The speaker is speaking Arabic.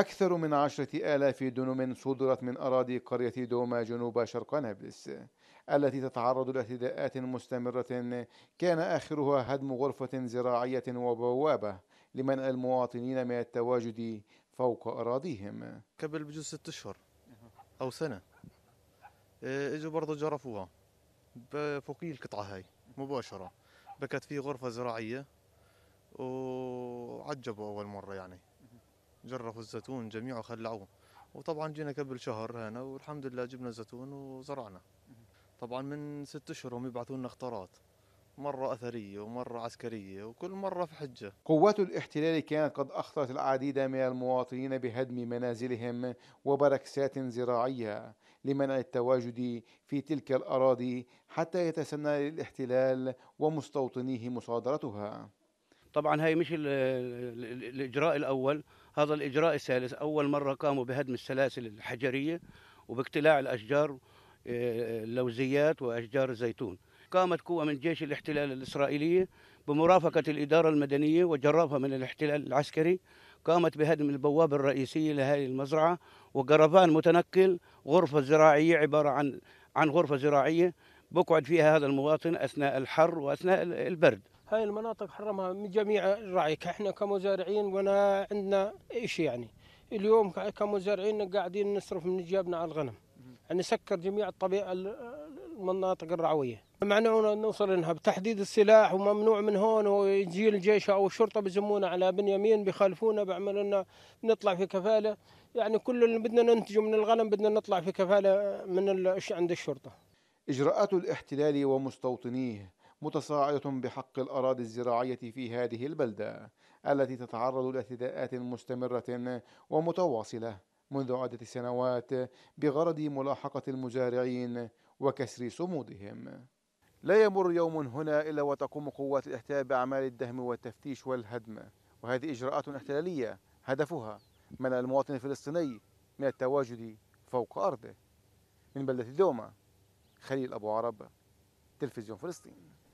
أكثر من عشرة آلاف دنم صدرت من أراضي قرية دوما جنوب شرق نابلس التي تتعرض لاعتداءات مستمرة كان آخرها هدم غرفة زراعية وبوابة لمنع المواطنين من التواجد فوق أراضيهم قبل بجوز ست أشهر أو سنة آه، إجوا برضه جرفوها فوقي القطعة هاي مباشرة بكت في غرفة زراعية وعجبوا أول مرة يعني جرفوا الزيتون جميعه خلعوه وطبعا جينا قبل شهر هنا والحمد لله جبنا زيتون وزرعنا طبعا من ست اشهر هم يبعثوا لنا اختارات مرة أثرية ومرة عسكرية وكل مرة في حجة قوات الاحتلال كانت قد أخطرت العديد من المواطنين بهدم منازلهم وبركسات زراعية لمنع التواجد في تلك الأراضي حتى يتسنى للاحتلال ومستوطنيه مصادرتها طبعا هاي مش الإجراء الأول هذا الإجراء الثالث أول مرة قاموا بهدم السلاسل الحجرية وباقتلاع الأشجار آه، اللوزيات وأشجار الزيتون قامت قوة من جيش الاحتلال الإسرائيلية بمرافقة الإدارة المدنية وجرافها من الاحتلال العسكري قامت بهدم البوابة الرئيسية لهذه المزرعة وقرفان متنقل غرفة زراعية عبارة عن عن غرفة زراعية بقعد فيها هذا المواطن أثناء الحر وأثناء البرد هاي المناطق حرمها من جميع الرعي احنا كمزارعين وانا عندنا ايش يعني اليوم كمزارعين قاعدين نصرف من جيبنا على الغنم يعني سكر جميع الطبيعة المناطق الرعوية ممنوع نوصل لها بتحديد السلاح وممنوع من هون ويجي الجيش او الشرطه بزمونا على بنيامين بيخالفونا بيعملوا لنا نطلع في كفاله يعني كل اللي بدنا ننتجه من الغنم بدنا نطلع في كفاله من عند الشرطه. اجراءات الاحتلال ومستوطنيه متصاعدة بحق الأراضي الزراعية في هذه البلدة التي تتعرض لاعتداءات مستمرة ومتواصلة منذ عدة سنوات بغرض ملاحقة المزارعين وكسر صمودهم. لا يمر يوم هنا إلا وتقوم قوات الإحتلال بأعمال الدهم والتفتيش والهدم وهذه إجراءات احتلالية هدفها منع المواطن الفلسطيني من التواجد فوق أرضه من بلدة دوما خليل أبو عرب تلفزيون فلسطين